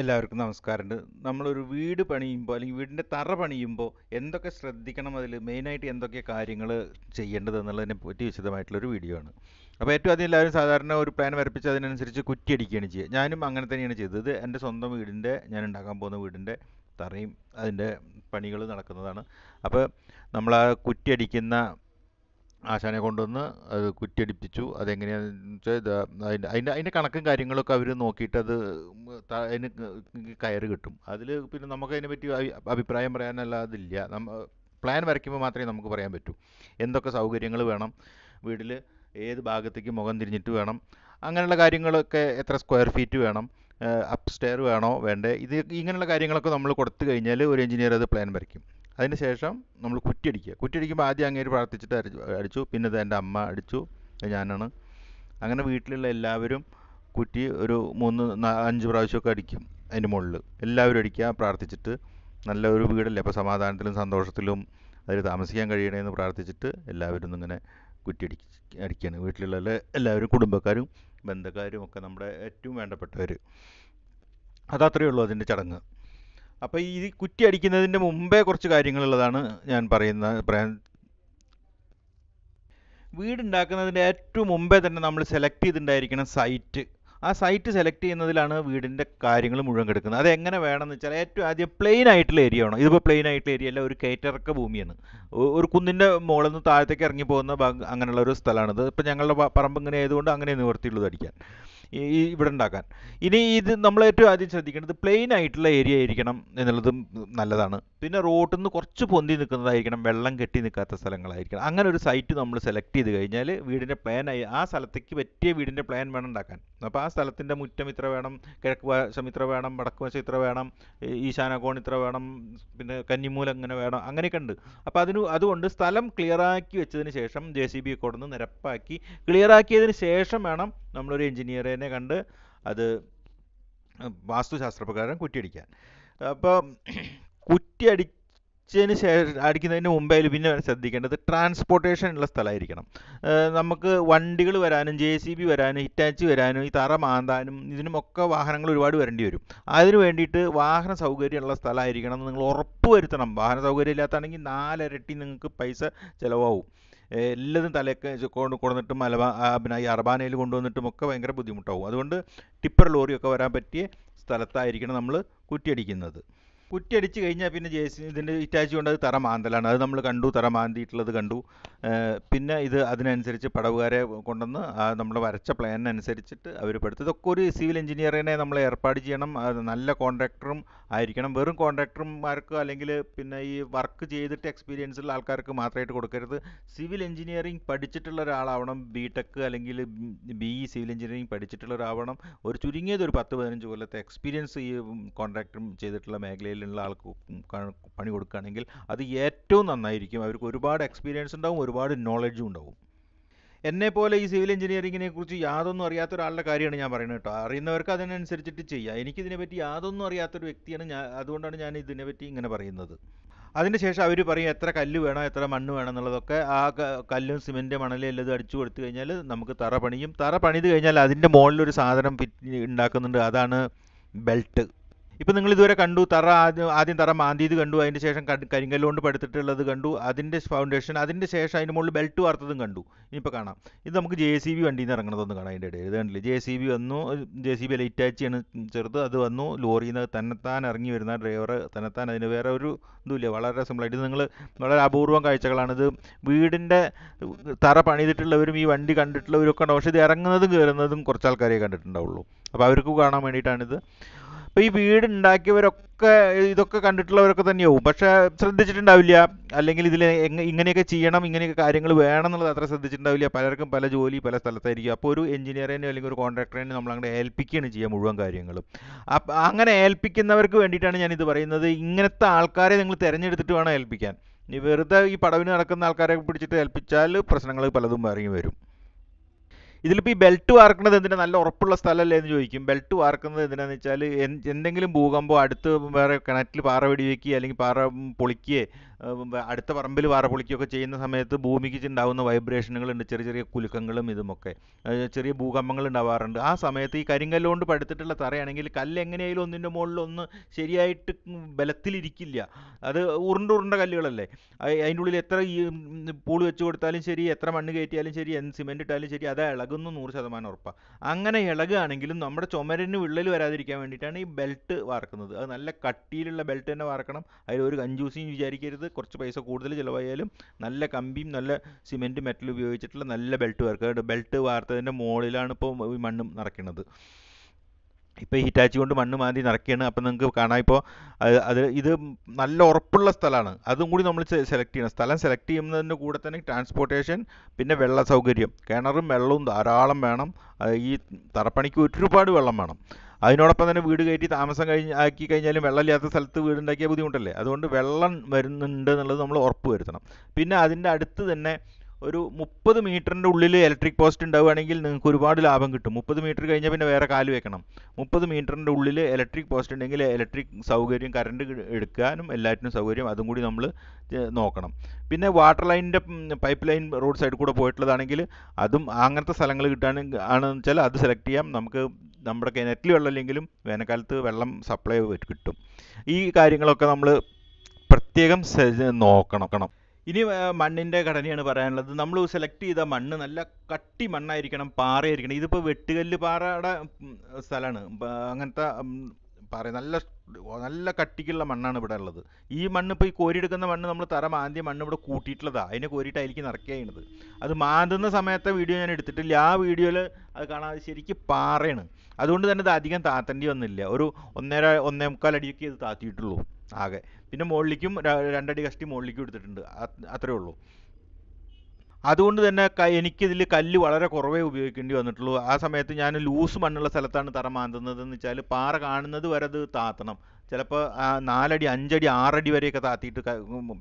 എല്ലാവർക്കും നമസ്കാരമുണ്ട് നമ്മളൊരു വീട് പണിയുമ്പോൾ അല്ലെങ്കിൽ വീടിൻ്റെ തറ പണിയുമ്പോൾ എന്തൊക്കെ ശ്രദ്ധിക്കണം അതിൽ മെയിനായിട്ട് എന്തൊക്കെ കാര്യങ്ങൾ ചെയ്യേണ്ടത് എന്നുള്ളതിനെ പറ്റി വിശദമായിട്ടുള്ളൊരു വീഡിയോ ആണ് അപ്പോൾ ഏറ്റവും ആദ്യം എല്ലാവരും സാധാരണ ഒരു പ്ലാൻ വരപ്പിച്ച് അതിനനുസരിച്ച് കുറ്റിയടിക്കുകയാണ് ചെയ്യുക ഞാനും അങ്ങനെ തന്നെയാണ് ചെയ്തത് എൻ്റെ സ്വന്തം വീടിൻ്റെ ഞാൻ ഉണ്ടാക്കാൻ പോകുന്ന വീടിൻ്റെ തറയും അതിൻ്റെ പണികൾ നടക്കുന്നതാണ് അപ്പോൾ നമ്മൾ ആ കുറ്റിയടിക്കുന്ന ആശാനെ കൊണ്ടുവന്ന് അത് കുറ്റിയടിപ്പിച്ചു അതെങ്ങനെയാണെന്ന് വെച്ചാൽ ഇത് അതിൻ്റെ അതിൻ്റെ അതിൻ്റെ കണക്കും കാര്യങ്ങളൊക്കെ അവർ നോക്കിയിട്ട് അത് അതിന് കയറ് കിട്ടും അതിൽ പിന്നെ നമുക്കതിനെ പറ്റി അഭിപ്രായം പറയാനല്ലാതില്ല നമ്മ പ്ലാൻ വരയ്ക്കുമ്പോൾ മാത്രമേ നമുക്ക് പറയാൻ പറ്റൂ എന്തൊക്കെ സൗകര്യങ്ങൾ വേണം വീട്ടിൽ ഏത് ഭാഗത്തേക്ക് മുഖം തിരിഞ്ഞിട്ട് വേണം അങ്ങനെയുള്ള കാര്യങ്ങളൊക്കെ എത്ര സ്ക്വയർ ഫീറ്റ് വേണം അപ്പ് സ്റ്റെയർ വേണോ വേണ്ടേ ഇത് ഇങ്ങനെയുള്ള കാര്യങ്ങളൊക്കെ നമ്മൾ കൊടുത്തു കഴിഞ്ഞാൽ ഒരു എഞ്ചിനീയർ അത് പ്ലാൻ വരയ്ക്കും അതിന് ശേഷം നമ്മൾ കുറ്റിയടിക്കുക കുറ്റിയടിക്കുമ്പോൾ ആദ്യം അങ്ങേര് പ്രാർത്ഥിച്ചിട്ട് അടിച്ചു പിന്നെ എൻ്റെ അമ്മ അടിച്ചു ഞാനാണ് അങ്ങനെ വീട്ടിലുള്ള എല്ലാവരും കുറ്റി ഒരു മൂന്ന് അഞ്ച് പ്രാവശ്യമൊക്കെ അടിക്കും അതിൻ്റെ മുകളിൽ എല്ലാവരും അടിക്കുക പ്രാർത്ഥിച്ചിട്ട് നല്ല ഒരു വീടല്ലേ അപ്പോൾ സമാധാനത്തിലും സന്തോഷത്തിലും അതിൽ താമസിക്കാൻ കഴിയണമെന്ന് പ്രാർത്ഥിച്ചിട്ട് എല്ലാവരും ഇങ്ങനെ അടി അടിക്കുകയാണ് വീട്ടിലുള്ള എല്ലാവരും കുടുംബക്കാരും ബന്ധക്കാരും ഒക്കെ നമ്മുടെ ഏറ്റവും വേണ്ടപ്പെട്ടവർ അതത്രയേ ഉള്ളൂ അതിൻ്റെ ചടങ്ങ് അപ്പോൾ ഈ കുറ്റി അടിക്കുന്നതിൻ്റെ മുമ്പേ കുറച്ച് കാര്യങ്ങളുള്ളതാണ് ഞാൻ പറയുന്ന പറയാൻ വീടുണ്ടാക്കുന്നതിൻ്റെ ഏറ്റവും മുമ്പേ തന്നെ നമ്മൾ സെലക്ട് ചെയ്തിട്ടുണ്ടായിരിക്കണം സൈറ്റ് ആ സൈറ്റ് സെലക്ട് ചെയ്യുന്നതിലാണ് വീടിൻ്റെ കാര്യങ്ങൾ മുഴുവൻ കിടക്കുന്നത് അതെങ്ങനെ എങ്ങനെ വേണമെന്ന് വെച്ചാൽ ഏറ്റവും ആദ്യം പ്ലെയിൻ ആയിട്ടുള്ള ഏരിയ ആണോ ഇതിപ്പോൾ പ്ലെയിൻ ആയിട്ടുള്ള ഏരിയ അല്ല ഒരു കയറ്റിറക്ക ഭൂമിയാണ് ഒരു കുന്നിൻ്റെ മുകളിൽ നിന്ന് താഴത്തേക്ക് ഇറങ്ങി പോകുന്ന അങ്ങനെയുള്ള ഒരു സ്ഥലമാണിത് ഇപ്പോൾ ഞങ്ങളുടെ പറമ്പ് ഇങ്ങനെ ആയതുകൊണ്ട് അങ്ങനെ നിവർത്തിയുള്ളത് അടിക്കാൻ ഈ ഇവിടെ ഉണ്ടാക്കാൻ ഇനി ഇത് നമ്മൾ ഏറ്റവും ആദ്യം ശ്രദ്ധിക്കേണ്ടത് പ്ലെയിൻ ആയിട്ടുള്ള ഏരിയ ആയിരിക്കണം എന്നുള്ളതും നല്ലതാണ് പിന്നെ റോട്ടിൽ നിന്ന് കുറച്ച് പൊന്തി നിൽക്കുന്നതായിരിക്കണം വെള്ളം കെട്ടി നിൽക്കാത്ത സ്ഥലങ്ങളായിരിക്കണം അങ്ങനെ ഒരു സൈറ്റ് നമ്മൾ സെലക്ട് ചെയ്ത് കഴിഞ്ഞാൽ വീടിൻ്റെ ആയി ആ സ്ഥലത്തേക്ക് പറ്റിയ വീടിൻ്റെ പ്ലാൻ വേണം ഉണ്ടാക്കാൻ അപ്പോൾ ആ സ്ഥലത്തിൻ്റെ മുറ്റം ഇത്ര വേണം കിഴക്ക് വശം ഇത്ര വേണം വടക്ക് വശം ഇത്ര വേണം ഈശാനകോൺ ഇത്ര വേണം പിന്നെ കന്നിമൂലം അങ്ങനെ വേണം അങ്ങനെയൊക്കെ ഉണ്ട് അപ്പോൾ അതിന് അതുകൊണ്ട് സ്ഥലം ക്ലിയറാക്കി വെച്ചതിന് ശേഷം ജെ സി ബി കൊടുന്ന് നിരപ്പാക്കി ക്ലിയറാക്കിയതിന് ശേഷം വേണം നമ്മളൊരു എഞ്ചിനീയറിനെ കണ്ട് അത് വാസ്തുശാസ്ത്രപ്രകാരം കുറ്റിയടിക്കാൻ അപ്പോൾ കുറ്റിയടിച്ചതിന് ശേഷം അടിക്കുന്നതിന് മുമ്പേ പിന്നെ ശ്രദ്ധിക്കേണ്ടത് ട്രാൻസ്പോർട്ടേഷൻ ഉള്ള സ്ഥലമായിരിക്കണം നമുക്ക് വണ്ടികൾ വരാനും ജെ സി ബി വരാനും ഹിറ്റാച്ചി വരാനും ഈ തറ മാന്താനും ഇതിനുമൊക്കെ വാഹനങ്ങൾ ഒരുപാട് വരേണ്ടി വരും അതിന് വേണ്ടിയിട്ട് വാഹന സൗകര്യമുള്ള സ്ഥലമായിരിക്കണം എന്ന് നിങ്ങൾ ഉറപ്പ് വരുത്തണം വാഹന സൗകര്യം ഇല്ലാത്താണെങ്കിൽ നാലിരട്ടി നിങ്ങൾക്ക് പൈസ ചിലവാകും എല്ലാതും തലയ്ക്ക് കൊണ്ട് കൊണ്ടുവന്നിട്ട് മലബാ പിന്നെ ഈ അർബാനയിൽ കൊണ്ടുവന്നിട്ടും ഒക്കെ ഭയങ്കര ബുദ്ധിമുട്ടാവും അതുകൊണ്ട് ടിപ്പർ ലോറിയൊക്കെ വരാൻ പറ്റിയ സ്ഥലത്തായിരിക്കണം നമ്മൾ കുറ്റിയടിക്കുന്നത് അടിച്ചു കഴിഞ്ഞാൽ പിന്നെ ജെ സി ഇതിൻ്റെ ഇറ്റാച്ചി കൊണ്ട് അത് തറ മാന്തലാണ് അത് നമ്മൾ കണ്ടു തറ മാന്തിയിട്ടുള്ളത് കണ്ടു പിന്നെ ഇത് അതിനനുസരിച്ച് പടവുകാരെ കൊണ്ടുവന്ന് നമ്മൾ വരച്ച പ്ലാനിനനുസരിച്ചിട്ട് അവർ പഠിത്തം ഇതൊക്കെ ഒരു സിവിൽ എഞ്ചിനീയറിനെ നമ്മൾ ഏർപ്പാട് ചെയ്യണം നല്ല കോൺട്രാക്ടറും ആയിരിക്കണം വെറും കോൺട്രാക്ടർമാർക്ക് അല്ലെങ്കിൽ പിന്നെ ഈ വർക്ക് ചെയ്തിട്ട് എക്സ്പീരിയൻസ് ഉള്ള ആൾക്കാർക്ക് മാത്രമായിട്ട് കൊടുക്കരുത് സിവിൽ എഞ്ചിനീയറിംഗ് പഠിച്ചിട്ടുള്ള ഒരാളാവണം ബി ടെക് അല്ലെങ്കിൽ ബി ഇ സിവിൽ എഞ്ചിനീയറിംഗ് പഠിച്ചിട്ടുള്ള ഒരാവണം ഒരു ചുരുങ്ങിയത് ഒരു പത്ത് പതിനഞ്ച് കൊല്ലത്തെ എക്സ്പീരിയൻസ് ഈ കോൺട്രാക്ടറും ചെയ്തിട്ടുള്ള മേഖലയിൽ ഫീൽഡിലുള്ള ആൾക്ക് പണി കൊടുക്കുകയാണെങ്കിൽ അത് ഏറ്റവും നന്നായിരിക്കും അവർക്ക് ഒരുപാട് എക്സ്പീരിയൻസ് ഉണ്ടാവും ഒരുപാട് നോളജും ഉണ്ടാവും എന്നെ പോലെ ഈ സിവിൽ എഞ്ചിനീയറിങ്ങിനെ കുറിച്ച് യാതൊന്നും അറിയാത്ത ഒരാളുടെ കാര്യമാണ് ഞാൻ പറയുന്നത് കേട്ടോ അറിയുന്നവർക്ക് അതിനനുസരിച്ചിട്ട് ചെയ്യാം പറ്റി യാതൊന്നും അറിയാത്തൊരു വ്യക്തിയാണ് ഞാൻ അതുകൊണ്ടാണ് ഞാൻ ഇതിനെ പറ്റി ഇങ്ങനെ പറയുന്നത് അതിനുശേഷം അവർ പറയും എത്ര കല്ല് വേണം എത്ര മണ്ണ് വേണം എന്നുള്ളതൊക്കെ ആ കല്ലും സിമെൻറ്റും മണലും എല്ലാം അടിച്ചു കൊടുത്തു കഴിഞ്ഞാൽ നമുക്ക് തറ പണിയും തറ പണിത് കഴിഞ്ഞാൽ അതിൻ്റെ മുകളിലൊരു സാധനം ഉണ്ടാക്കുന്നുണ്ട് അതാണ് ബെൽറ്റ് ഇപ്പം നിങ്ങൾ ഇതുവരെ കണ്ടു തറ ആദ്യം ആദ്യം തറ മാന്തിയത് കണ്ടു അതിൻ്റെ ശേഷം കരിങ്കല്ലുകൊണ്ട് പടുത്തിട്ടുള്ളത് കണ്ടു അതിൻ്റെ ഫൗണ്ടേഷൻ അതിൻ്റെ ശേഷം അതിൻ്റെ മുകളിൽ ബെൽറ്റ് വാർത്തതും കണ്ടു ഇനിയിപ്പോൾ കാണാം ഇത് നമുക്ക് ജെ സി ബി വണ്ടിയിൽ നിന്ന് ഇറങ്ങണതൊന്നും കാണാം അതിൻ്റെ ഇടയിൽ ഇത് കണ്ടില്ലേ ജെ സി ബി വന്നു ജെ സി ബി അല്ല ഇറ്റാച്ചിയാണ് ചെറുത് അത് വന്നു ലോറിയിൽ നിന്ന് തന്നെത്താൻ ഇറങ്ങി വരുന്ന ഡ്രൈവർ തന്നെത്താൻ അതിന് വേറെ ഒരു ഇതുമില്ല വളരെ സിമ്പിളായിട്ട് ഇത് നിങ്ങൾ വളരെ അപൂർവം കാഴ്ചകളാണിത് വീടിൻ്റെ തറ പണിതിട്ടുള്ളവരും ഈ വണ്ടി കണ്ടിട്ടുള്ളവരും ഒക്കെ ഉണ്ടാവും പക്ഷേ ഇത് ഇറങ്ങുന്നതും കയറുന്നതും കുറച്ച് ആൾക്കാരെ കണ്ടിട്ടുണ്ടാവുള്ളൂ അപ്പോൾ അവർക്ക് കാണാൻ വേണ്ടിയിട്ടാണിത് അപ്പോൾ ഈ വീട് ഉണ്ടാക്കിയവരൊക്കെ ഇതൊക്കെ കണ്ടിട്ടുള്ളവരൊക്കെ തന്നെയാവും പക്ഷേ ശ്രദ്ധിച്ചിട്ടുണ്ടാവില്ല അല്ലെങ്കിൽ ഇതിൽ ഇങ്ങനെയൊക്കെ ചെയ്യണം ഇങ്ങനെയൊക്കെ കാര്യങ്ങൾ വേണം എന്നുള്ളത് അത്ര ശ്രദ്ധിച്ചിട്ടുണ്ടാവില്ല പലർക്കും പല ജോലി പല സ്ഥലത്തായിരിക്കും അപ്പോൾ ഒരു എഞ്ചിനീയറിനെ അല്ലെങ്കിൽ ഒരു കോൺട്രാക്ടറിനെ നമ്മൾ അങ്ങനെ ഏൽപ്പിക്കുകയാണ് ചെയ്യുക മുഴുവൻ കാര്യങ്ങളും അപ്പം അങ്ങനെ ഏൽപ്പിക്കുന്നവർക്ക് വേണ്ടിയിട്ടാണ് ഞാനിത് പറയുന്നത് ഇങ്ങനത്തെ ആൾക്കാരെ നിങ്ങൾ തിരഞ്ഞെടുത്തിട്ട് വേണം ഏൽപ്പിക്കാൻ വെറുതെ ഈ പടവിന് നടക്കുന്ന ആൾക്കാരെ പിടിച്ചിട്ട് ഏൽപ്പിച്ചാൽ പ്രശ്നങ്ങൾ പലതും ഇറങ്ങി വരും ഇതിലിപ്പോൾ ഈ ബെൽറ്റ് വാർക്കുന്നത് എന്തിനാ നല്ല ഉറപ്പുള്ള സ്ഥലമല്ലേ എന്ന് ചോദിക്കും ബെൽറ്റ് വാർക്കുന്നത് എന്തിനാന്ന് വെച്ചാൽ എന്തെങ്കിലും ഭൂകമ്പോ അടുത്ത് വേറെ കിണറ്റിൽ പാറ വെടിവെക്കുകയോ അല്ലെങ്കിൽ പാറ പൊളിക്കുകയോ അടുത്ത പറമ്പിൽ വാറ പൊളിക്കുകയൊക്കെ ചെയ്യുന്ന സമയത്ത് ഭൂമിക്ക് ഉണ്ടാകുന്ന വൈബ്രേഷനുകളുണ്ട് ചെറിയ ചെറിയ കുലുക്കങ്ങളും ഇതുമൊക്കെ ചെറിയ ഭൂകമ്പങ്ങൾ ഉണ്ടാവാറുണ്ട് ആ സമയത്ത് ഈ കരിങ്കല്ലുകൊണ്ട് പടുത്തിട്ടുള്ള തറയാണെങ്കിൽ കല്ല് എങ്ങനെയായാലും ഒന്നിൻ്റെ മുകളിലൊന്ന് ശരിയായിട്ട് ബലത്തിലിരിക്കില്ല അത് ഉരുണ്ട ഉരുണ്ട കല്ലുകളല്ലേ അതിൻ്റെ ഉള്ളിൽ എത്ര ഈ പൂള് വെച്ച് കൊടുത്താലും ശരി എത്ര മണ്ണ് കയറ്റിയാലും ശരി എന്ത് സിമെൻറ്റ് ഇട്ടാലും ശരി അത് ഇളകുന്നു നൂറ് ശതമാനം ഉറപ്പാണ് അങ്ങനെ ഇളകുകയാണെങ്കിലും നമ്മുടെ ചുമരന് വിള്ളൽ വരാതിരിക്കാൻ വേണ്ടിയിട്ടാണ് ഈ ബെൽറ്റ് വാർക്കുന്നത് അത് നല്ല കട്ടിയിലുള്ള ബെൽറ്റ് തന്നെ വാർക്കണം അതിൽ ഒരു കഞ്ചൂസിയും വിചാരിക്കരുത് കുറച്ച് പൈസ കൂടുതൽ ചിലവായാലും നല്ല കമ്പിയും നല്ല സിമെൻറ്റും മെറ്റൽ ഉപയോഗിച്ചിട്ടുള്ള നല്ല ബെൽറ്റ് വർക്ക് ബെൽറ്റ് വാർത്തതിൻ്റെ മുകളിലാണ് ഇപ്പോൾ ഈ മണ്ണും നിറയ്ക്കുന്നത് ഇപ്പോൾ ഹിറ്റാച്ചി കൊണ്ട് മണ്ണ് മാന്തി നിറയ്ക്കുകയാണ് അപ്പം നിങ്ങൾക്ക് കാണാം ഇപ്പോൾ അത് ഇത് നല്ല ഉറപ്പുള്ള സ്ഥലമാണ് അതും കൂടി നമ്മൾ സെലക്ട് ചെയ്യണം സ്ഥലം സെലക്ട് ചെയ്യുന്നതിൻ്റെ കൂടെ തന്നെ ട്രാൻസ്പോർട്ടേഷൻ പിന്നെ വെള്ള സൗകര്യം കിണറും വെള്ളവും ധാരാളം വേണം ഈ തറപ്പണിക്ക് ഒരുപാട് വെള്ളം വേണം അതിനോടൊപ്പം തന്നെ വീട് കയറ്റി താമസം കഴിഞ്ഞ് ആക്കി കഴിഞ്ഞാലും വെള്ളമില്ലാത്ത സ്ഥലത്ത് വീടുണ്ടാക്കിയാൽ ബുദ്ധിമുട്ടല്ലേ അതുകൊണ്ട് വെള്ളം വരുന്നുണ്ട് എന്നുള്ളത് നമ്മൾ ഉറപ്പ് വരുത്തണം പിന്നെ അതിൻ്റെ അടുത്ത് തന്നെ ഒരു മുപ്പത് മീറ്ററിൻ്റെ ഉള്ളിൽ ഇലക്ട്രിക് പോസ്റ്റ് ഉണ്ടാവുകയാണെങ്കിൽ നിങ്ങൾക്ക് ഒരുപാട് ലാഭം കിട്ടും മുപ്പത് മീറ്റർ കഴിഞ്ഞാൽ പിന്നെ വേറെ കാല് വെക്കണം മുപ്പത് മീറ്ററിൻ്റെ ഉള്ളിൽ ഇലക്ട്രിക് പോസ്റ്റ് ഉണ്ടെങ്കിൽ ഇലക്ട്രിക് സൗകര്യം കറണ്ട് എടുക്കാനും എല്ലാറ്റിനും സൗകര്യം അതും കൂടി നമ്മൾ നോക്കണം പിന്നെ വാട്ടർ ലൈനിൻ്റെ പൈപ്പ് ലൈൻ റോഡ് സൈഡിൽ കൂടെ പോയിട്ടുള്ളതാണെങ്കിൽ അതും അങ്ങനത്തെ സ്ഥലങ്ങൾ കിട്ടാൻ ആണെന്ന് വെച്ചാൽ അത് സെലക്ട് ചെയ്യാം നമുക്ക് നമ്മുടെ കിണറ്റിൽ വെള്ളമില്ലെങ്കിലും വേനൽക്കാലത്ത് വെള്ളം സപ്ലൈ കിട്ടും ഈ കാര്യങ്ങളൊക്കെ നമ്മൾ പ്രത്യേകം നോക്കണം ഇനി മണ്ണിൻ്റെ ഘടനയാണ് പറയാനുള്ളത് നമ്മൾ സെലക്ട് ചെയ്ത മണ്ണ് നല്ല കട്ടി മണ്ണായിരിക്കണം പാറയായിരിക്കണം ഇതിപ്പോൾ വെട്ടുകല്ല് പാറയുടെ സ്ഥലമാണ് അങ്ങനത്തെ പാറ നല്ല നല്ല കട്ടിക്കുള്ള മണ്ണാണ് ഇവിടെ ഉള്ളത് ഈ മണ്ണ് ഇപ്പോൾ ഈ കോരിയെടുക്കുന്ന മണ്ണ് നമ്മൾ തരം മാന്തിയ മണ്ണ് ഇവിടെ കൂട്ടിയിട്ടുള്ളതാണ് അതിനെ കോരിയിട്ടായിരിക്കും അതിലേക്ക് നിറയ്ക്കുകയാണത് അത് മാന്തുന്ന സമയത്തെ വീഡിയോ ഞാൻ എടുത്തിട്ടില്ല ആ വീഡിയോയിൽ അത് കാണാതെ ശരിക്കും പാറയാണ് അതുകൊണ്ട് തന്നെ ഇത് അധികം താത്തേണ്ടി വന്നില്ല ഒരു ഒന്നര ഒന്നേ മുക്കാൽ അടിയൊക്കെ ഇത് താത്തിയിട്ടുള്ളൂ ആകെ പിന്നെ മുകളിലേക്കും രണ്ടടി കഷ്ടി മുകളിലേക്കും എടുത്തിട്ടുണ്ട് അത്രേ ഉള്ളൂ അതുകൊണ്ട് തന്നെ എനിക്കിതിൽ കല്ല് വളരെ കുറവേ ഉപയോഗിക്കേണ്ടി വന്നിട്ടുള്ളൂ ആ സമയത്ത് ഞാൻ ലൂസ് മണ്ണുള്ള സ്ഥലത്താണ് തറ മാന്തുന്നത് എന്ന് വെച്ചാൽ പാറ കാണുന്നത് വരെ അത് താത്തണം ചിലപ്പോൾ നാലടി അഞ്ചടി ആറടി വരെയൊക്കെ താത്തിയിട്ട്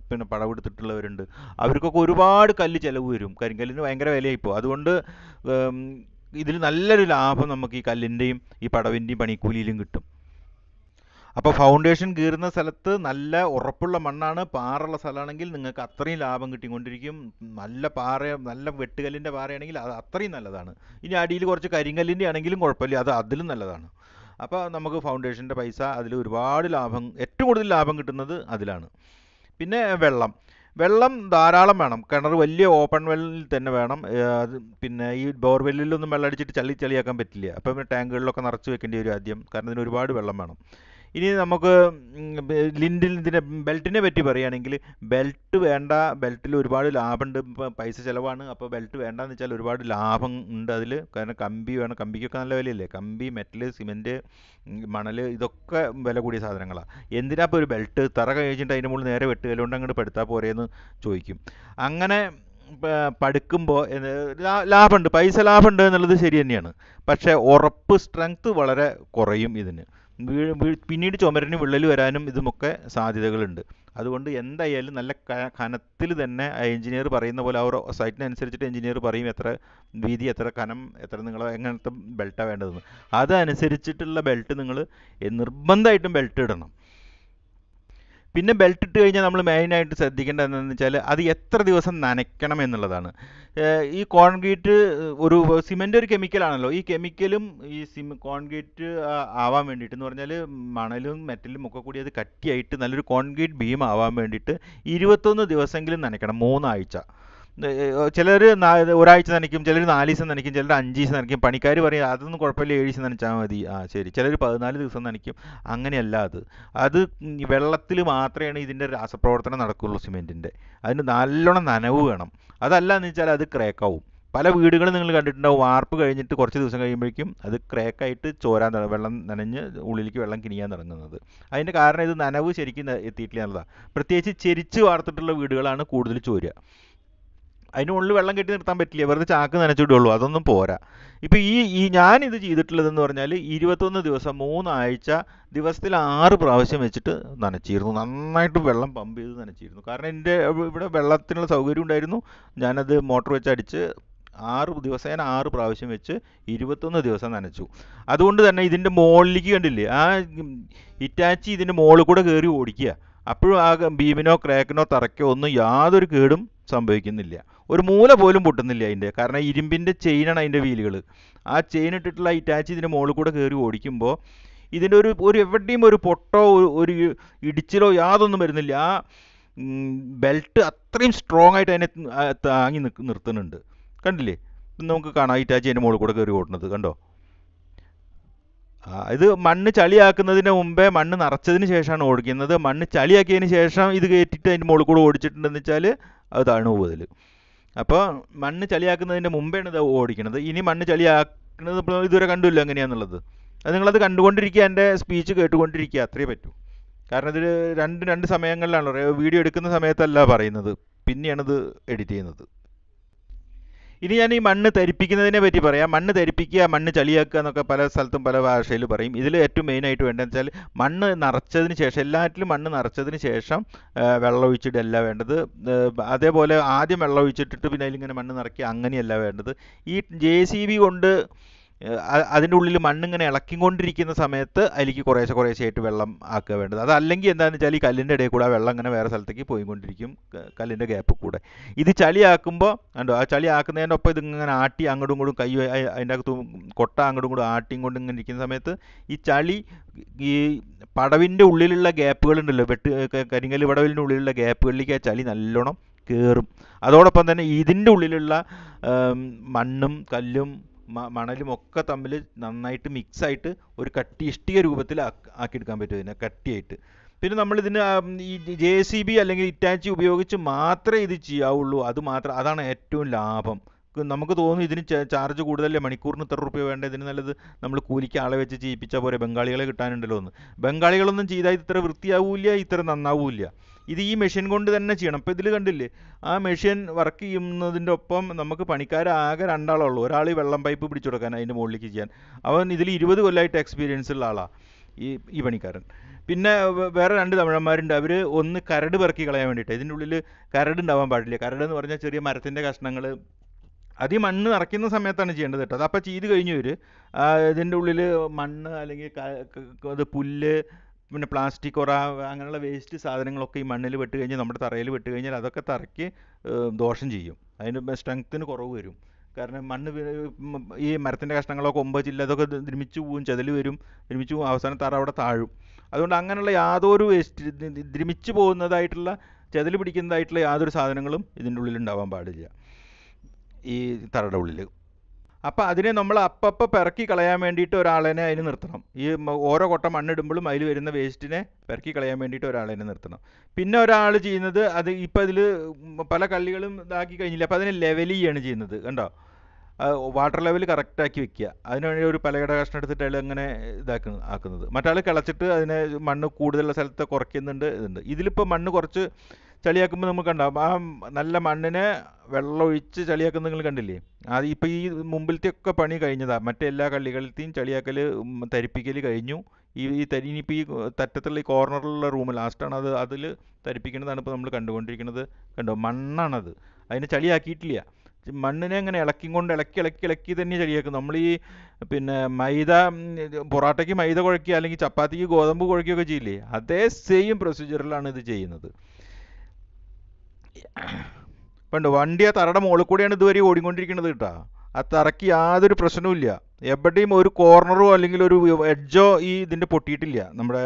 പിന്നെ പടവെടുത്തിട്ടുള്ളവരുണ്ട് അവർക്കൊക്കെ ഒരുപാട് കല്ല് ചിലവ് വരും കരിങ്കല്ലിന് ഭയങ്കര വിലയായിപ്പോൾ അതുകൊണ്ട് ഇതിൽ നല്ലൊരു ലാഭം നമുക്ക് ഈ കല്ലിൻ്റെയും ഈ പടവിൻ്റെയും പണിക്കൂലിയിലും കിട്ടും അപ്പോൾ ഫൗണ്ടേഷൻ കീറുന്ന സ്ഥലത്ത് നല്ല ഉറപ്പുള്ള മണ്ണാണ് പാറുള്ള സ്ഥലമാണെങ്കിൽ നിങ്ങൾക്ക് അത്രയും ലാഭം കിട്ടിക്കൊണ്ടിരിക്കും നല്ല പാറ നല്ല വെട്ടുകല്ലിൻ്റെ പാറയാണെങ്കിൽ അത് അത്രയും നല്ലതാണ് ഇനി അടിയിൽ കുറച്ച് കരിങ്കല്ലിൻ്റെ ആണെങ്കിലും കുഴപ്പമില്ല അത് അതിലും നല്ലതാണ് അപ്പോൾ നമുക്ക് ഫൗണ്ടേഷൻ്റെ പൈസ അതിൽ ഒരുപാട് ലാഭം ഏറ്റവും കൂടുതൽ ലാഭം കിട്ടുന്നത് അതിലാണ് പിന്നെ വെള്ളം വെള്ളം ധാരാളം വേണം കിണർ വലിയ ഓപ്പൺ വെല്ലിൽ തന്നെ വേണം പിന്നെ ഈ ബോർവെല്ലിലൊന്നും വെള്ളം അടിച്ചിട്ട് ചളി ചളിയാക്കാൻ പറ്റില്ല അപ്പം ടാങ്കുകളിലൊക്കെ നിറച്ച് വെക്കേണ്ടി വരും ആദ്യം കാരണം ഇതിന് ഒരുപാട് വെള്ളം വേണം ഇനി നമുക്ക് ലിൻഡിൽ ഇതിൻ്റെ ബെൽറ്റിനെ പറ്റി പറയുകയാണെങ്കിൽ ബെൽറ്റ് വേണ്ട ബെൽറ്റിൽ ഒരുപാട് ലാഭമുണ്ട് പൈസ ചിലവാണ് അപ്പോൾ ബെൽറ്റ് വേണ്ടാന്ന് വെച്ചാൽ ഒരുപാട് ലാഭം ഉണ്ട് അതിൽ കാരണം കമ്പി വേണം കമ്പിക്കൊക്കെ നല്ല വിലയില്ലേ കമ്പി മെറ്റൽ സിമെൻറ്റ് മണൽ ഇതൊക്കെ വില കൂടിയ സാധനങ്ങളാണ് എന്തിനാ ഇപ്പോൾ ഒരു ബെൽറ്റ് തറ കഴിച്ചിട്ട് അതിൻ്റെ മുകളിൽ നേരെ വെട്ടുകയിലുകൊണ്ട് അങ്ങോട്ട് പെടുത്താൽ പോരെയെന്ന് ചോദിക്കും അങ്ങനെ പഠിക്കുമ്പോൾ ലാഭമുണ്ട് പൈസ ലാഭമുണ്ട് എന്നുള്ളത് ശരി തന്നെയാണ് പക്ഷേ ഉറപ്പ് സ്ട്രെങ്ത്ത് വളരെ കുറയും ഇതിന് പിന്നീട് ചുമരിന് വിള്ളൽ വരാനും ഇതുമൊക്കെ സാധ്യതകളുണ്ട് അതുകൊണ്ട് എന്തായാലും നല്ല കനത്തിൽ തന്നെ എഞ്ചിനീയർ പറയുന്ന പോലെ അവർ സൈറ്റിനനുസരിച്ചിട്ട് എഞ്ചിനീയർ പറയും എത്ര വീതി എത്ര കനം എത്ര നിങ്ങൾ എങ്ങനത്തെ ബെൽറ്റാണ് വേണ്ടതെന്ന് അതനുസരിച്ചിട്ടുള്ള ബെൽറ്റ് നിങ്ങൾ നിർബന്ധമായിട്ടും ബെൽറ്റ് ഇടണം പിന്നെ ബെൽറ്റ് ഇട്ട് കഴിഞ്ഞാൽ നമ്മൾ മെയിനായിട്ട് ശ്രദ്ധിക്കേണ്ടത് എന്താണെന്ന് വെച്ചാൽ അത് എത്ര ദിവസം നനയ്ക്കണം എന്നുള്ളതാണ് ഈ കോൺക്രീറ്റ് ഒരു സിമെൻ്റ് ഒരു കെമിക്കലാണല്ലോ ഈ കെമിക്കലും ഈ സിമ കോൺക്രീറ്റ് ആവാൻ വേണ്ടിയിട്ട് എന്ന് പറഞ്ഞാൽ മണലും മെറ്റലും ഒക്കെ കൂടി അത് കട്ടിയായിട്ട് നല്ലൊരു കോൺക്രീറ്റ് ഭീം ആവാൻ വേണ്ടിയിട്ട് ഇരുപത്തൊന്ന് ദിവസമെങ്കിലും നനയ്ക്കണം മൂന്നാഴ്ച ചിലർ ഒരാഴ്ച നനയ്ക്കും ചിലർ നാല് ദിവസം നനയ്ക്കും ചിലർ അഞ്ച് ദിവസം നനയ്ക്കും പണിക്കാർ പറയും അതൊന്നും കുഴപ്പമില്ല ഏഴ് ദിവസം നനച്ചാൽ മതി ആ ശരി ചിലർ പതിനാല് ദിവസം നനയ്ക്കും അങ്ങനെയല്ല അത് അത് വെള്ളത്തിൽ മാത്രമാണ് ഇതിൻ്റെ രാസപ്രവർത്തനം നടക്കുള്ളൂ സിമെൻറ്റിൻ്റെ അതിന് നല്ലോണം നനവ് വേണം അതല്ല എന്ന് വെച്ചാൽ അത് ക്രേക്കാവും പല വീടുകളും നിങ്ങൾ കണ്ടിട്ടുണ്ടാവും വാർപ്പ് കഴിഞ്ഞിട്ട് കുറച്ച് ദിവസം കഴിയുമ്പോഴേക്കും അത് ക്രേക്കായിട്ട് ചോരാൻ തുടങ്ങും വെള്ളം നനഞ്ഞ് ഉള്ളിലേക്ക് വെള്ളം കിനിയാൻ തുടങ്ങുന്നത് അതിൻ്റെ കാരണം ഇത് നനവ് ശരിക്കും എത്തിയിട്ടില്ല എന്നുള്ളതാണ് പ്രത്യേകിച്ച് ചെരിച്ച് വാർത്തിട്ടുള്ള വീടുകളാണ് കൂടുതൽ ചോരുക ഉള്ളിൽ വെള്ളം കെട്ടി നിർത്താൻ പറ്റില്ല വെറുതെ ചാക്ക് നനച്ചിടുള്ളൂ അതൊന്നും പോരാ ഇപ്പോൾ ഈ ഈ ഞാനിത് ചെയ്തിട്ടുള്ളതെന്ന് പറഞ്ഞാൽ ഇരുപത്തൊന്ന് ദിവസം മൂന്നാഴ്ച ദിവസത്തിൽ ആറ് പ്രാവശ്യം വെച്ചിട്ട് നനച്ചിരുന്നു നന്നായിട്ട് വെള്ളം പമ്പ് ചെയ്ത് നനച്ചിരുന്നു കാരണം എൻ്റെ ഇവിടെ വെള്ളത്തിനുള്ള സൗകര്യം ഉണ്ടായിരുന്നു ഞാനത് മോട്ടോർ വെച്ച് അടിച്ച് ആറ് ദിവസേന ആറ് പ്രാവശ്യം വെച്ച് ഇരുപത്തൊന്ന് ദിവസം നനച്ചു അതുകൊണ്ട് തന്നെ ഇതിൻ്റെ മുകളിലേക്ക് കണ്ടില്ലേ ആ ഇറ്റാച്ചി ഇതിൻ്റെ മുകളിൽ കൂടെ കയറി ഓടിക്കുക അപ്പോഴും ആ ബീമിനോ ക്രാക്കിനോ തറയ്ക്കോ ഒന്നും യാതൊരു കേടും സംഭവിക്കുന്നില്ല ഒരു മൂല പോലും പൊട്ടുന്നില്ല അതിൻ്റെ കാരണം ഇരുമ്പിൻ്റെ ചെയിനാണ് അതിൻ്റെ വീലുകൾ ആ ചെയിൻ ഇട്ടിട്ടുള്ള ഇറ്റാച്ച് ഇതിൻ്റെ മുകളിൽ കൂടെ കയറി ഓടിക്കുമ്പോൾ ഇതിൻ്റെ ഒരു ഒരു എവിടെയും ഒരു പൊട്ടോ ഒരു ഇടിച്ചിലോ യാതൊന്നും വരുന്നില്ല ആ ബെൽറ്റ് അത്രയും സ്ട്രോങ് ആയിട്ട് അതിനെ താങ്ങി നിർത്തുന്നുണ്ട് കണ്ടില്ലേ നമുക്ക് കാണാം ഇറ്റാച്ച് അതിൻ്റെ മുകളിൽ കൂടെ കയറി ഓടുന്നത് കണ്ടോ ഇത് മണ്ണ് ചളിയാക്കുന്നതിന് മുമ്പേ മണ്ണ് നിറച്ചതിന് ശേഷമാണ് ഓടിക്കുന്നത് മണ്ണ് ചളിയാക്കിയതിന് ശേഷം ഇത് കയറ്റിയിട്ട് അതിൻ്റെ മുകളിൽ കൂടെ ഓടിച്ചിട്ടുണ്ടെന്ന് വെച്ചാൽ അത് താഴ്ന്നു പോകുതിൽ അപ്പോൾ മണ്ണ് ചളിയാക്കുന്നതിൻ്റെ മുമ്പേയാണ് ഇത് ഓടിക്കുന്നത് ഇനി മണ്ണ് ചളിയാക്കുന്നത് ഇപ്പോൾ ഇതുവരെ കണ്ടില്ല എങ്ങനെയാണെന്നുള്ളത് അത് നിങ്ങളത് കണ്ടുകൊണ്ടിരിക്കുക എൻ്റെ സ്പീച്ച് കേട്ടുകൊണ്ടിരിക്കുക അത്രേ പറ്റൂ കാരണം ഇത് രണ്ട് രണ്ട് സമയങ്ങളിലാണ് വീഡിയോ എടുക്കുന്ന സമയത്തല്ല പറയുന്നത് പിന്നെയാണിത് എഡിറ്റ് ചെയ്യുന്നത് ഇനി ഞാൻ ഈ മണ്ണ് തരിപ്പിക്കുന്നതിനെ പറ്റി പറയാം മണ്ണ് തരിപ്പിക്കുക മണ്ണ് ചളിയാക്കുക എന്നൊക്കെ പല സ്ഥലത്തും പല ഭാഷയിൽ പറയും ഇതിൽ ഏറ്റവും മെയിനായിട്ട് വേണ്ടതെന്ന് വെച്ചാൽ മണ്ണ് നിറച്ചതിന് ശേഷം എല്ലാറ്റിലും മണ്ണ് നിറച്ചതിന് ശേഷം വെള്ളം വേണ്ടത് അതേപോലെ ആദ്യം വെള്ളം പിന്നെ അതിലിങ്ങനെ മണ്ണ് നിറയ്ക്കുക അങ്ങനെയല്ല വേണ്ടത് ഈ ജെ സി ബി കൊണ്ട് അതിൻ്റെ ഉള്ളിൽ മണ്ണിങ്ങനെ ഇളക്കിക്കൊണ്ടിരിക്കുന്ന സമയത്ത് അതിലേക്ക് കുറേശ്ശെ കുറേശ്ശെയായിട്ട് വെള്ളം ആക്കുക വേണ്ടത് അതല്ലെങ്കിൽ എന്താണെന്ന് വെച്ചാൽ ഈ കല്ലിൻ്റെ ഇടയിൽ കൂടെ വെള്ളം ഇങ്ങനെ വേറെ സ്ഥലത്തേക്ക് പോയിക്കൊണ്ടിരിക്കും കല്ലിൻ്റെ ഗ്യാപ്പ് കൂടെ ഇത് ചളി ആക്കുമ്പോൾ കണ്ടോ ആ ചളി ആക്കുന്നതിനൊപ്പം ഇതിങ്ങനെ ആട്ടി അങ്ങോട്ടും ഇങ്ങോട്ടും കൈ അതിൻ്റെ അകത്ത് കൊട്ട അങ്ങോട്ടും ഇങ്ങോട്ടും ആട്ടിയും കൊണ്ട് ഇങ്ങനെ ഇരിക്കുന്ന സമയത്ത് ഈ ചളി ഈ പടവിൻ്റെ ഉള്ളിലുള്ള ഗ്യാപ്പുകളുണ്ടല്ലോ വെട്ട് കരിങ്കൽ പടവിൻ്റെ ഉള്ളിലുള്ള ഗ്യാപ്പുകളിലേക്ക് ആ ചളി നല്ലോണം കയറും അതോടൊപ്പം തന്നെ ഇതിൻ്റെ ഉള്ളിലുള്ള മണ്ണും കല്ലും മണലും ഒക്കെ തമ്മിൽ നന്നായിട്ട് മിക്സായിട്ട് ഒരു കട്ടി ഇഷ്ടിക രൂപത്തിൽ ആക്കിയെടുക്കാൻ പറ്റും ഇതിനെ കട്ടിയായിട്ട് പിന്നെ നമ്മളിതിന് ഈ ജെ സി ബി അല്ലെങ്കിൽ ഇറ്റാച്ചി ഉപയോഗിച്ച് മാത്രമേ ഇത് ചെയ്യാവുള്ളൂ അത് മാത്രം അതാണ് ഏറ്റവും ലാഭം നമുക്ക് തോന്നും ഇതിന് ചാർജ് കൂടുതലല്ലേ മണിക്കൂറിന് ഇത്ര റുപ്യ വേണ്ട ഇതിന് നല്ലത് നമ്മൾ കൂലിക്ക് ആളെ വെച്ച് ചെയ്യിപ്പിച്ചാൽ പോരെ ബംഗാളികളെ കിട്ടാനുണ്ടല്ലോ എന്ന് ബംഗാളികളൊന്നും ചെയ്താൽ ഇത്ര വൃത്തിയാവൂല ഇത്ര നന്നാവൂല ഇത് ഈ മെഷീൻ കൊണ്ട് തന്നെ ചെയ്യണം ഇപ്പോൾ ഇതിൽ കണ്ടില്ലേ ആ മെഷീൻ വർക്ക് ചെയ്യുന്നതിൻ്റെ ഒപ്പം നമുക്ക് പണിക്കാരാകെ രണ്ടാളുള്ളൂ ഒരാൾ ഈ വെള്ളം പൈപ്പ് പിടിച്ചു കൊടുക്കാൻ അതിൻ്റെ മുകളിലേക്ക് ചെയ്യാൻ അവൻ ഇതിൽ ഇരുപത് കൊല്ലമായിട്ട് എക്സ്പീരിയൻസ് ഉള്ള ആളാണ് ഈ ഈ പണിക്കാരൻ പിന്നെ വേറെ രണ്ട് തമിഴന്മാരുണ്ട് അവർ ഒന്ന് കരട് പെറുക്കി കളയാൻ വേണ്ടിയിട്ട് ഇതിൻ്റെ ഉള്ളിൽ കരട് ഉണ്ടാവാൻ പാടില്ല കരട് എന്ന് പറഞ്ഞാൽ ചെറിയ മരത്തിൻ്റെ കഷ്ണങ്ങൾ അത് ഈ മണ്ണ് നിറയ്ക്കുന്ന സമയത്താണ് ചെയ്യേണ്ടത് കേട്ടോ അപ്പോൾ ചെയ്ത് കഴിഞ്ഞവർ ഇതിൻ്റെ ഉള്ളിൽ മണ്ണ് അല്ലെങ്കിൽ അത് പുല്ല് പിന്നെ പ്ലാസ്റ്റിക് ഒറ അങ്ങനെയുള്ള വേസ്റ്റ് സാധനങ്ങളൊക്കെ ഈ മണ്ണിൽ പെട്ട് കഴിഞ്ഞാൽ നമ്മുടെ തറയിൽ പെട്ട് കഴിഞ്ഞാൽ അതൊക്കെ തറയ്ക്ക് ദോഷം ചെയ്യും അതിന് സ്ട്രെങ്ത്തിന് കുറവ് വരും കാരണം മണ്ണ് ഈ മരത്തിൻ്റെ കഷ്ണങ്ങളൊക്കെ ഒമ്പ ചില്ല അതൊക്കെ ദ്രമിച്ചു പോവും ചെതൽ വരും ദ്രമിച്ചു പോകും അവസാനം തറ അവിടെ താഴും അതുകൊണ്ട് അങ്ങനെയുള്ള യാതൊരു വേസ്റ്റ് ദ്രമിച്ചു പോകുന്നതായിട്ടുള്ള ചെതൽ പിടിക്കുന്നതായിട്ടുള്ള യാതൊരു സാധനങ്ങളും ഇതിൻ്റെ ഉള്ളിൽ ഉണ്ടാവാൻ പാടില്ല ഈ തറയുടെ ഉള്ളിൽ അപ്പം അതിനെ നമ്മൾ അപ്പപ്പം പെറക്കി കളയാൻ വേണ്ടിയിട്ട് ഒരാളിനെ അതിന് നിർത്തണം ഈ ഓരോ കൊട്ട മണ്ണിടുമ്പോഴും അതിൽ വരുന്ന വേസ്റ്റിനെ പെറക്കി കളയാൻ വേണ്ടിയിട്ട് ഒരാളിനെ നിർത്തണം പിന്നെ ഒരാൾ ചെയ്യുന്നത് അത് ഇപ്പം അതിൽ പല കള്ളികളും ഇതാക്കി കഴിഞ്ഞില്ല അപ്പം അതിനെ ലെവൽ ചെയ്യാണ് e ചെയ്യുന്നത് കണ്ടോ വാട്ടർ ലെവൽ കറക്റ്റാക്കി വെക്കുക അതിനുവേണ്ടി ഒരു പലകട കഷ്ണം എടുത്തിട്ട് അയാൾ അങ്ങനെ ഇതാക്കുന്ന ആക്കുന്നത് മറ്റാൾ കിളച്ചിട്ട് അതിനെ മണ്ണ് കൂടുതലുള്ള സ്ഥലത്ത് കുറയ്ക്കുന്നുണ്ട് ഇതുണ്ട് ഇതിലിപ്പോൾ മണ്ണ് കുറച്ച് ചളിയാക്കുമ്പോൾ നമുക്ക് കണ്ടാവും ആ നല്ല മണ്ണിനെ വെള്ളമൊഴിച്ച് ചളിയാക്കുന്ന നിങ്ങൾ കണ്ടില്ലേ അത് ഇപ്പോൾ ഈ മുമ്പിലത്തെ ഒക്കെ പണി കഴിഞ്ഞതാണ് മറ്റെല്ലാ കള്ളികളിലത്തെയും ചളിയാക്കൽ തരിപ്പിക്കൽ കഴിഞ്ഞു ഈ ഈ തരി ഇനിയിപ്പോൾ ഈ തറ്റത്തുള്ള ഈ കോർണറിലുള്ള റൂം ലാസ്റ്റാണ് അത് അതിൽ തരിപ്പിക്കുന്നതാണ് ഇപ്പോൾ നമ്മൾ കണ്ടുകൊണ്ടിരിക്കുന്നത് കണ്ടോ മണ്ണാണത് അതിനെ ചളിയാക്കിയിട്ടില്ല മണ്ണിനെ അങ്ങനെ ഇളക്കി കൊണ്ട് ഇളക്കി ഇളക്കി ഇളക്കി തന്നെ ചളിയാക്കും നമ്മൾ ഈ പിന്നെ മൈദ പൊറാട്ടയ്ക്ക് മൈദ കുഴക്കുക അല്ലെങ്കിൽ ചപ്പാത്തിക്ക് ഗോതമ്പ് കുഴക്കുകയൊക്കെ ചെയ്യില്ലേ അതേ സെയിം പ്രൊസീജിയറിലാണ് ഇത് ചെയ്യുന്നത് പണ്ട് വണ്ടി ആ തറയുടെ മുകളിൽ കൂടിയാണ് ഇതുവരെ ഓടിക്കൊണ്ടിരിക്കുന്നത് കേട്ടോ ആ തറയ്ക്ക് യാതൊരു പ്രശ്നവുമില്ല എവിടെയും ഒരു കോർണറോ അല്ലെങ്കിൽ ഒരു എഡ്ജോ ഈ ഇതിൻ്റെ പൊട്ടിയിട്ടില്ല നമ്മുടെ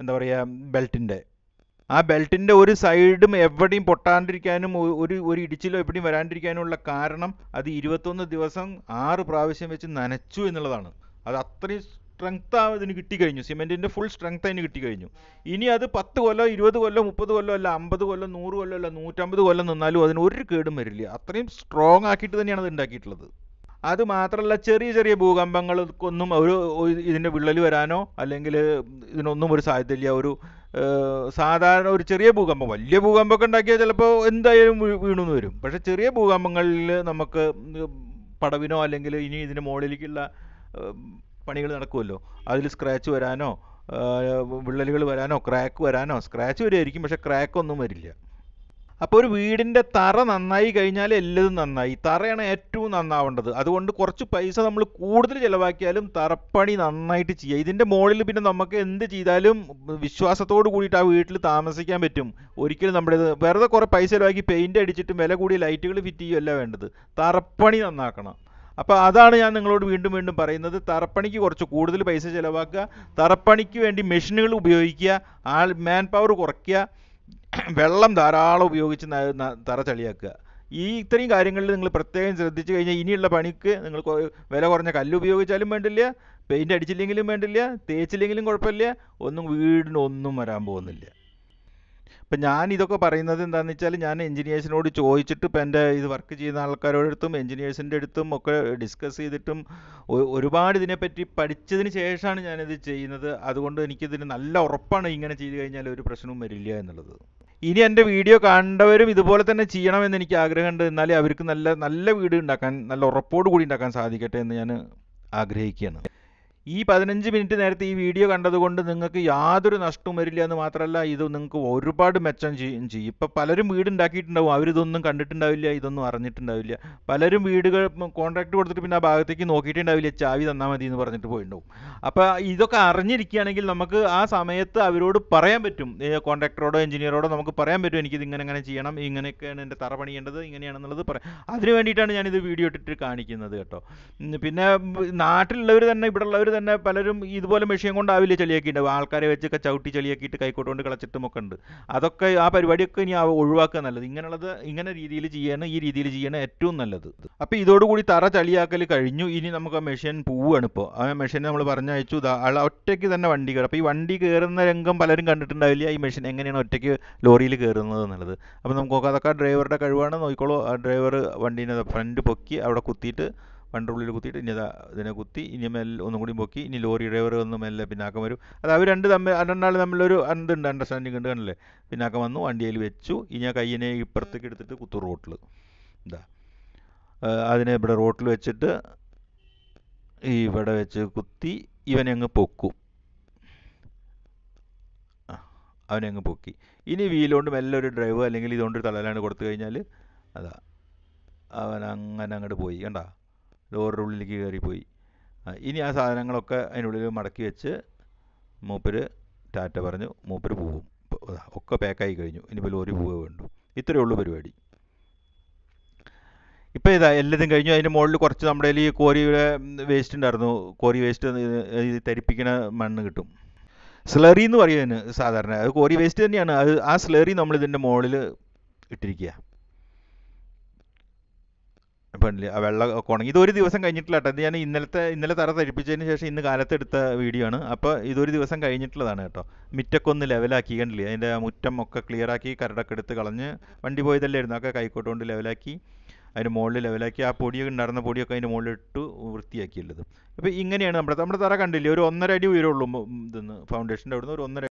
എന്താ പറയുക ബെൽറ്റിൻ്റെ ആ ബെൽറ്റിൻ്റെ ഒരു സൈഡും എവിടെയും പൊട്ടാണ്ടിരിക്കാനും ഒരു ഒരു ഇടിച്ചിലോ എവിടെയും വരാണ്ടിരിക്കാനുമുള്ള കാരണം അത് ഇരുപത്തൊന്ന് ദിവസം ആറ് പ്രാവശ്യം വെച്ച് നനച്ചു എന്നുള്ളതാണ് അത് അത്രയും സ്ട്രെങ്ത് അതിന് കഴിഞ്ഞു സിമെന്റിന്റെ ഫുൾ സ്ട്രെങ്ത് അതിന് കഴിഞ്ഞു ഇനി അത് പത്ത് കൊല്ലം ഇരുപത് കൊല്ലം മുപ്പത് കൊല്ലം അല്ല അമ്പത് കൊല്ലം നൂറ് കൊല്ലം അല്ല നൂറ്റമ്പത് കൊല്ലം നിന്നാലും അതിന് ഒരു കേടും വരില്ല അത്രയും സ്ട്രോങ് ആക്കിയിട്ട് തന്നെയാണ് അത് ഉണ്ടാക്കിയിട്ടുള്ളത് അത് മാത്രമല്ല ചെറിയ ചെറിയ ഭൂകമ്പങ്ങൾക്കൊന്നും ഒരു ഇതിൻ്റെ വിള്ളൽ വരാനോ അല്ലെങ്കിൽ ഇതിനൊന്നും ഒരു സാധ്യതയില്ല ഒരു സാധാരണ ഒരു ചെറിയ ഭൂകമ്പം വലിയ ഭൂകമ്പമൊക്കെ ഉണ്ടാക്കിയാൽ ചിലപ്പോൾ എന്തായാലും വീണുന്ന് വരും പക്ഷേ ചെറിയ ഭൂകമ്പങ്ങളിൽ നമുക്ക് പടവിനോ അല്ലെങ്കിൽ ഇനി ഇതിൻ്റെ മുകളിലേക്കുള്ള പണികൾ നടക്കുമല്ലോ അതിൽ സ്ക്രാച്ച് വരാനോ വിള്ളലുകൾ വരാനോ ക്രാക്ക് വരാനോ സ്ക്രാച്ച് വരുമായിരിക്കും പക്ഷേ ക്രാക്കൊന്നും വരില്ല അപ്പോൾ ഒരു വീടിൻ്റെ തറ നന്നായി കഴിഞ്ഞാൽ എല്ലതും നന്നായി തറയാണ് ഏറ്റവും നന്നാവേണ്ടത് അതുകൊണ്ട് കുറച്ച് പൈസ നമ്മൾ കൂടുതൽ ചിലവാക്കിയാലും തറപ്പണി നന്നായിട്ട് ചെയ്യുക ഇതിൻ്റെ മുകളിൽ പിന്നെ നമുക്ക് എന്ത് ചെയ്താലും വിശ്വാസത്തോട് കൂടിയിട്ട് ആ വീട്ടിൽ താമസിക്കാൻ പറ്റും ഒരിക്കലും നമ്മുടെ വെറുതെ കുറേ പൈസ ചിലവാക്കി പെയിൻ്റ് അടിച്ചിട്ടും വില കൂടിയ ലൈറ്റുകൾ ഫിറ്റ് ചെയ്യുകയല്ല വേണ്ടത് തറപ്പണി നന്നാക്കണം അപ്പോൾ അതാണ് ഞാൻ നിങ്ങളോട് വീണ്ടും വീണ്ടും പറയുന്നത് തറപ്പണിക്ക് കുറച്ച് കൂടുതൽ പൈസ ചിലവാക്കുക തറപ്പണിക്ക് വേണ്ടി മെഷീനുകൾ ഉപയോഗിക്കുക ആൾ മാൻ പവർ കുറയ്ക്കുക വെള്ളം ധാരാളം ഉപയോഗിച്ച് തറ ചളിയാക്കുക ഈ ഇത്രയും കാര്യങ്ങളിൽ നിങ്ങൾ പ്രത്യേകം ശ്രദ്ധിച്ചു കഴിഞ്ഞാൽ ഇനിയുള്ള പണിക്ക് നിങ്ങൾ വില കുറഞ്ഞ കല്ല് ഉപയോഗിച്ചാലും വേണ്ടില്ല പെയിൻ്റ് അടിച്ചില്ലെങ്കിലും വേണ്ടില്ല തേച്ചില്ലെങ്കിലും കുഴപ്പമില്ല ഒന്നും വീടിനൊന്നും വരാൻ പോകുന്നില്ല ഇപ്പം ഞാൻ ഇതൊക്കെ പറയുന്നത് എന്താണെന്ന് വെച്ചാൽ ഞാൻ എഞ്ചിനീയേഴ്സിനോട് ചോദിച്ചിട്ട് ഇപ്പം എൻ്റെ ഇത് വർക്ക് ചെയ്യുന്ന ആൾക്കാരോടടുത്തും എഞ്ചിനീയേഴ്സിൻ്റെ അടുത്തും ഒക്കെ ഡിസ്കസ് ചെയ്തിട്ടും ഒരുപാട് ഇതിനെപ്പറ്റി പഠിച്ചതിന് ശേഷമാണ് ഞാനിത് ചെയ്യുന്നത് അതുകൊണ്ട് എനിക്കിതിന് നല്ല ഉറപ്പാണ് ഇങ്ങനെ ചെയ്തു കഴിഞ്ഞാൽ ഒരു പ്രശ്നവും വരില്ല എന്നുള്ളത് ഇനി എൻ്റെ വീഡിയോ കണ്ടവരും ഇതുപോലെ തന്നെ ചെയ്യണമെന്ന് എനിക്ക് ആഗ്രഹമുണ്ട് എന്നാലേ അവർക്ക് നല്ല നല്ല വീട് ഉണ്ടാക്കാൻ നല്ല ഉറപ്പോട് കൂടി ഉണ്ടാക്കാൻ സാധിക്കട്ടെ എന്ന് ഞാൻ ആഗ്രഹിക്കുകയാണ് ഈ പതിനഞ്ച് മിനിറ്റ് നേരത്തെ ഈ വീഡിയോ കണ്ടതുകൊണ്ട് നിങ്ങൾക്ക് യാതൊരു നഷ്ടവും വരില്ല എന്ന് മാത്രമല്ല ഇത് നിങ്ങൾക്ക് ഒരുപാട് മെച്ചം ചെയ്യും ചെയ്യും ഇപ്പം പലരും വീടുണ്ടാക്കിയിട്ടുണ്ടാവും അവരിതൊന്നും കണ്ടിട്ടുണ്ടാവില്ല ഇതൊന്നും അറിഞ്ഞിട്ടുണ്ടാവില്ല പലരും വീടുകൾ കോൺട്രാക്ട് കൊടുത്തിട്ട് പിന്നെ ആ ഭാഗത്തേക്ക് നോക്കിയിട്ടുണ്ടാവില്ല ചാവി തന്നാൽ മതി എന്ന് പറഞ്ഞിട്ട് പോയിട്ടുണ്ടാവും അപ്പോൾ ഇതൊക്കെ അറിഞ്ഞിരിക്കുകയാണെങ്കിൽ നമുക്ക് ആ സമയത്ത് അവരോട് പറയാൻ പറ്റും കോൺട്രാക്ടറോടോ എഞ്ചിനീയറോടോ നമുക്ക് പറയാൻ പറ്റും എനിക്കിത് ഇങ്ങനെ ഇങ്ങനെ ചെയ്യണം ഇങ്ങനെയൊക്കെയാണ് എൻ്റെ തറ പണിയേണ്ടത് ഇങ്ങനെയാണെന്നുള്ളത് പറയാം അതിന് വേണ്ടിയിട്ടാണ് ഞാനിത് വീഡിയോ ഇട്ടിട്ട് കാണിക്കുന്നത് കേട്ടോ പിന്നെ നാട്ടിലുള്ളവർ തന്നെ ഇവിടെ ഉള്ളവർ തന്നെ പലരും ഇതുപോലെ മെഷീൻ കൊണ്ടാവില്ല ചെളിയാക്കിയിട്ടുണ്ടാവും ആൾക്കാരെ വെച്ചൊക്കെ ചവിട്ടി ചെളിയാക്കിയിട്ട് കൈക്കോട്ട് കൊണ്ട് കളച്ചിട്ടും ഒക്കെ ഉണ്ട് അതൊക്കെ ആ പരിപാടിയൊക്കെ ഇനി ഒഴിവാക്കുക നല്ലത് ഇങ്ങനെയുള്ളത് ഇങ്ങനെ രീതിയിൽ ചെയ്യണം ഈ രീതിയിൽ ചെയ്യണം ഏറ്റവും നല്ലത് അപ്പോൾ ഇതോടുകൂടി തറ ചളിയാക്കൽ കഴിഞ്ഞു ഇനി നമുക്ക് ആ മെഷീൻ പോവുകയാണ് ഇപ്പോൾ ആ മെഷീൻ നമ്മൾ പറഞ്ഞയച്ചു ആൾ ഒറ്റയ്ക്ക് തന്നെ വണ്ടി കയറും അപ്പോൾ ഈ വണ്ടി കയറുന്ന രംഗം പലരും കണ്ടിട്ടുണ്ടാവില്ല ഈ മെഷീൻ എങ്ങനെയാണ് ഒറ്റയ്ക്ക് ലോറിയിൽ കയറുന്നത് എന്നുള്ളത് അപ്പോൾ നമുക്ക് നോക്കാം അതൊക്കെ ഡ്രൈവറുടെ കഴിവാണ് നോക്കിക്കോളൂ ആ ഡ്രൈവർ വണ്ടീൻ്റെ ഫ്രണ്ട് പൊക്കി അവിടെ കുത്തിയിട്ട് പണ്ടുള്ളിൽ കുത്തിയിട്ട് ഇനി അതാ ഇതിനെ കുത്തി ഇനി മെല്ലെ ഒന്നും കൂടി പൊക്കി ഇനി ലോറി ഡ്രൈവർ വന്ന് മെല്ലെ പിന്നാക്കം വരും അത് അവർ രണ്ട് തമ്മിൽ രണ്ടാൾ തമ്മിലൊരു എന്തുണ്ട് അണ്ടർസ്റ്റാൻഡിങ് ഉണ്ട് കണ്ടില്ലേ പിന്നാക്കം വന്നു വണ്ടിയിൽ വെച്ചു ഇനി ആ കയ്യനെ ഇപ്പുറത്തേക്ക് എടുത്തിട്ട് കുത്തു റോട്ടിൽ എന്താ അതിനെ ഇവിടെ റോട്ടിൽ വെച്ചിട്ട് ഇവിടെ വെച്ച് കുത്തി ഇവനെ അങ്ങ് പൊക്കും അവനെ അങ്ങ് പൊക്കി ഇനി വീലുകൊണ്ട് മെല്ലെ ഒരു ഡ്രൈവ് അല്ലെങ്കിൽ ഇതുകൊണ്ട് തലയിലാണ് കൊടുത്തു കഴിഞ്ഞാൽ അതാ അവൻ അങ്ങനെ അങ്ങോട്ട് പോയി കണ്ടാ ലോറിൻ്റെ ഉള്ളിലേക്ക് കയറിപ്പോയി ഇനി ആ സാധനങ്ങളൊക്കെ അതിനുള്ളിൽ മടക്കി വെച്ച് മൂപ്പര് ടാറ്റ പറഞ്ഞു മൂപ്പര് പോകും ഒക്കെ പാക്കായി കഴിഞ്ഞു ഇനിയിപ്പോൾ ലോറി പോവുക വേണ്ടു ഇത്രയേ ഉള്ളൂ പരിപാടി ഇപ്പോൾ ഇതാ എല്ലാതും കഴിഞ്ഞു അതിൻ്റെ മുകളിൽ കുറച്ച് നമ്മുടെ ഈ കോരിയുടെ വേസ്റ്റ് ഉണ്ടായിരുന്നു കോരി വേസ്റ്റ് തരിപ്പിക്കണ മണ്ണ് കിട്ടും സ്ലറി എന്ന് പറയുന്നതിന് സാധാരണ അത് കോരി വേസ്റ്റ് തന്നെയാണ് അത് ആ സ്ലറി നമ്മൾ ഇതിൻ്റെ മുകളിൽ ഇട്ടിരിക്കുക പെണ്ണില് വെള്ളം ഒക്കെ ഉണങ്ങി ഇതൊരു ദിവസം കഴിഞ്ഞിട്ടില്ല കേട്ടോ ഇത് ഞാൻ ഇന്നലത്തെ ഇന്നലെ തറ തരിപ്പിച്ചതിന് ശേഷം ഇന്ന് കാലത്തെടുത്ത വീഡിയോ ആണ് അപ്പോൾ ഇതൊരു ദിവസം കഴിഞ്ഞിട്ടുള്ളതാണ് കേട്ടോ മിറ്റൊക്കെ ഒന്ന് ലെവലാക്കി കണ്ടില്ലേ അതിൻ്റെ മുറ്റം ഒക്കെ ക്ലിയറാക്കി കരടൊക്കെ എടുത്ത് കളഞ്ഞ് വണ്ടി പോയതല്ലായിരുന്നു ഒക്കെ കൈക്കോട്ട് കൊണ്ട് ലെവലാക്കി അതിൻ്റെ മുകളിൽ ലെവലാക്കി ആ പൊടിയൊക്കെ ഉണ്ടായിരുന്ന പൊടിയൊക്കെ അതിൻ്റെ മുകളിൽ ഇട്ട് വൃത്തിയാക്കിയുള്ളത് അപ്പോൾ ഇങ്ങനെയാണ് നമ്മുടെ നമ്മുടെ തറ കണ്ടില്ലേ ഒരു ഒന്നര അടി ഉയരമുള്ളൂ ഇതെന്ന് ഫൗണ്ടേഷൻ്റെ അവിടുന്ന് ഒരു ഒന്നര